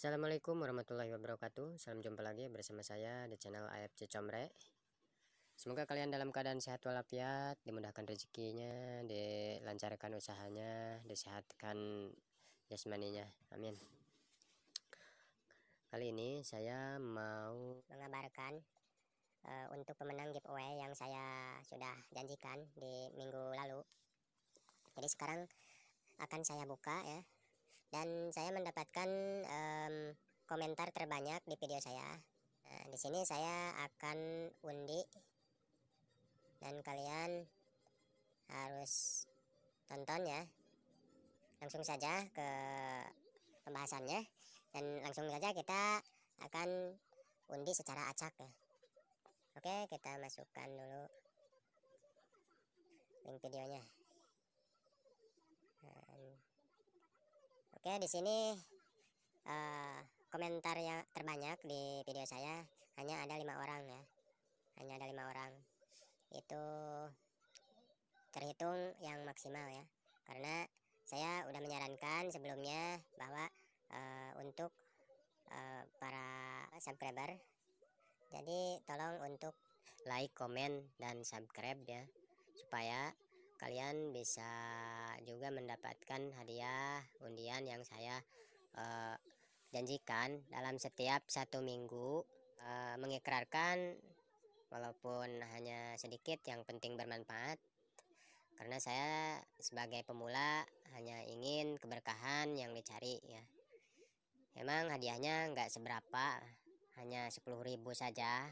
Assalamualaikum warahmatullahi wabarakatuh Salam jumpa lagi bersama saya di channel AFC Comre Semoga kalian dalam keadaan sehat walafiat Dimudahkan rezekinya Dilancarkan usahanya Disehatkan jasmaninya Amin Kali ini saya mau Mengabarkan uh, Untuk pemenang giveaway yang saya Sudah janjikan di minggu lalu Jadi sekarang akan saya buka ya dan saya mendapatkan um, komentar terbanyak di video saya. Nah, di sini saya akan undi dan kalian harus tonton ya. Langsung saja ke pembahasannya dan langsung saja kita akan undi secara acak ya. Oke, kita masukkan dulu link videonya. Oke, di sini uh, komentar yang terbanyak di video saya hanya ada lima orang ya. Hanya ada lima orang. Itu terhitung yang maksimal ya. Karena saya udah menyarankan sebelumnya bahwa uh, untuk uh, para subscriber jadi tolong untuk like, comment dan subscribe ya supaya kalian bisa juga mendapatkan hadiah undian yang saya uh, janjikan dalam setiap satu minggu uh, eh, mengikrarkan walaupun hanya sedikit yang penting bermanfaat karena saya sebagai pemula hanya ingin keberkahan yang dicari ya emang hadiahnya nggak seberapa hanya 10.000 saja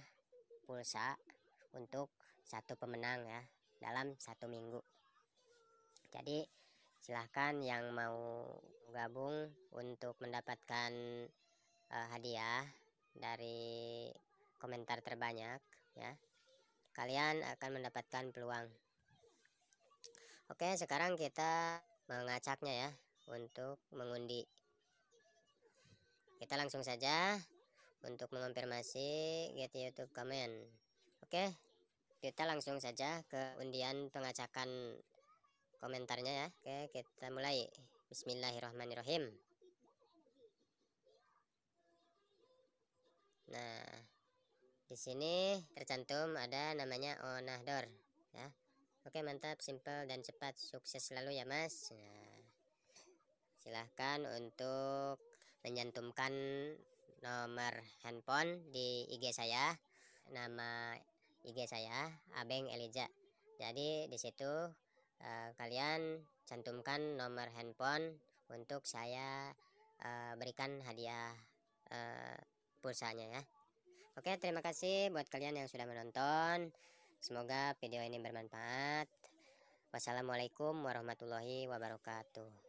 pulsa untuk satu pemenang ya dalam satu minggu jadi silahkan yang mau gabung untuk mendapatkan uh, hadiah dari komentar terbanyak ya. Kalian akan mendapatkan peluang. Oke, sekarang kita mengacaknya ya untuk mengundi. Kita langsung saja untuk mengonfirmasi get YouTube comment. Oke, kita langsung saja ke undian pengacakan komentarnya ya oke kita mulai bismillahirrahmanirrahim nah di sini tercantum ada namanya onahdor ya oke mantap simple dan cepat sukses selalu ya mas nah, silahkan untuk menyantumkan nomor handphone di IG saya nama IG saya Abeng Eliza jadi di situ Eh, kalian cantumkan nomor handphone untuk saya uh, berikan hadiah uh, pulsanya ya. Oke, terima kasih buat kalian yang sudah menonton. Semoga video ini bermanfaat. Wassalamualaikum warahmatullahi wabarakatuh.